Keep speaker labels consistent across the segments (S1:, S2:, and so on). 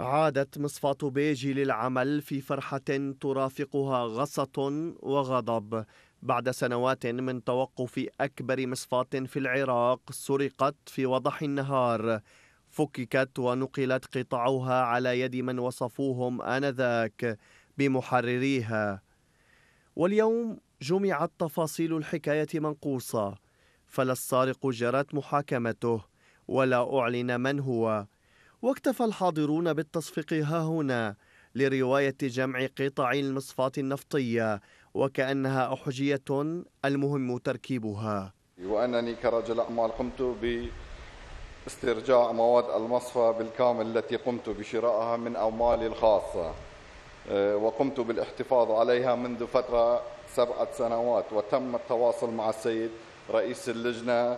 S1: عادت مصفاة بيجي للعمل في فرحة ترافقها غصة وغضب بعد سنوات من توقف أكبر مصفاة في العراق سرقت في وضح النهار فككت ونقلت قطعها على يد من وصفوهم آنذاك بمحرريها واليوم جمعت تفاصيل الحكاية منقوصة فلا السارق جرت محاكمته ولا أعلن من هو واكتفى الحاضرون بالتصفيق ها هنا لرواية جمع قطع المصفاة النفطية وكأنها أحجية المهم تركيبها
S2: وأنني كرجل أعمال قمت باسترجاع مواد المصفى بالكامل التي قمت بشرائها من أموالي الخاصة آه، وقمت بالاحتفاظ عليها منذ فترة سبعة سنوات وتم التواصل مع السيد رئيس اللجنة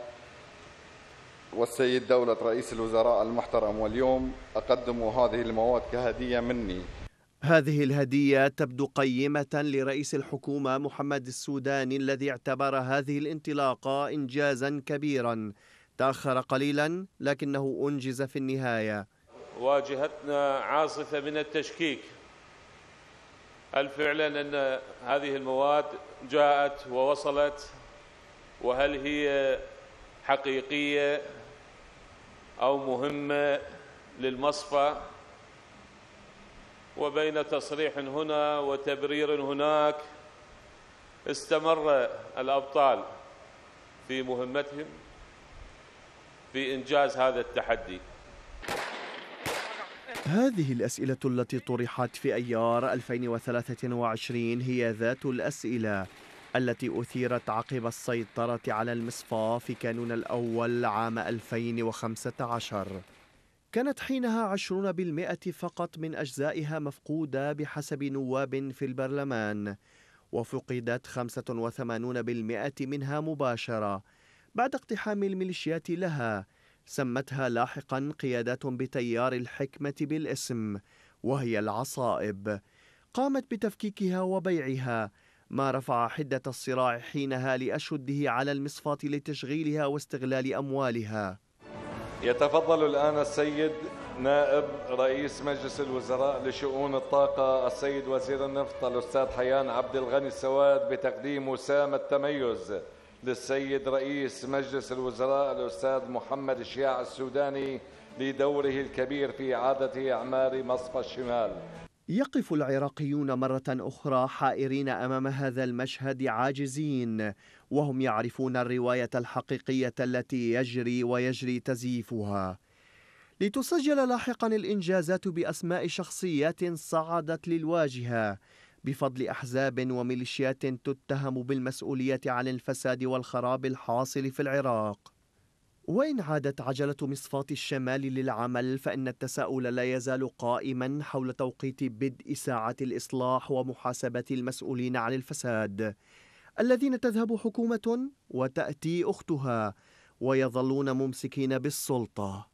S2: والسيد دولة رئيس الوزراء المحترم واليوم أقدم هذه المواد كهدية مني
S1: هذه الهدية تبدو قيمة لرئيس الحكومة محمد السوداني الذي اعتبر هذه الانطلاقة إنجازا كبيرا تأخر قليلا لكنه أنجز في النهاية
S3: واجهتنا عاصفة من التشكيك هل فعلا أن هذه المواد جاءت ووصلت وهل هي حقيقية أو مهمة للمصفى وبين تصريح هنا وتبرير هناك استمر الأبطال في مهمتهم في إنجاز هذا التحدي
S1: هذه الأسئلة التي طرحت في أيار 2023 هي ذات الأسئلة التي أثيرت عقب السيطرة على المصفاة في كانون الأول عام 2015 كانت حينها 20% فقط من أجزائها مفقودة بحسب نواب في البرلمان وفقدت 85% منها مباشرة بعد اقتحام الميليشيات لها سمتها لاحقا قيادات بتيار الحكمة بالاسم وهي العصائب قامت بتفكيكها وبيعها ما رفع حدة الصراع حينها لأشده على المصفاة لتشغيلها واستغلال أموالها
S4: يتفضل الآن السيد نائب رئيس مجلس الوزراء لشؤون الطاقة السيد وزير النفط الأستاذ حيان عبد الغني السواد بتقديم وسام التميز للسيد رئيس مجلس الوزراء الأستاذ محمد الشياع السوداني لدوره الكبير في إعادة إعمار مصفى الشمال
S1: يقف العراقيون مرة أخرى حائرين أمام هذا المشهد عاجزين وهم يعرفون الرواية الحقيقية التي يجري ويجري تزييفها لتسجل لاحقا الإنجازات بأسماء شخصيات صعدت للواجهة بفضل أحزاب وميليشيات تتهم بالمسؤولية عن الفساد والخراب الحاصل في العراق وإن عادت عجلة مصفاة الشمال للعمل فإن التساؤل لا يزال قائما حول توقيت بدء ساعة الإصلاح ومحاسبة المسؤولين عن الفساد الذين تذهب حكومة وتأتي أختها ويظلون ممسكين بالسلطة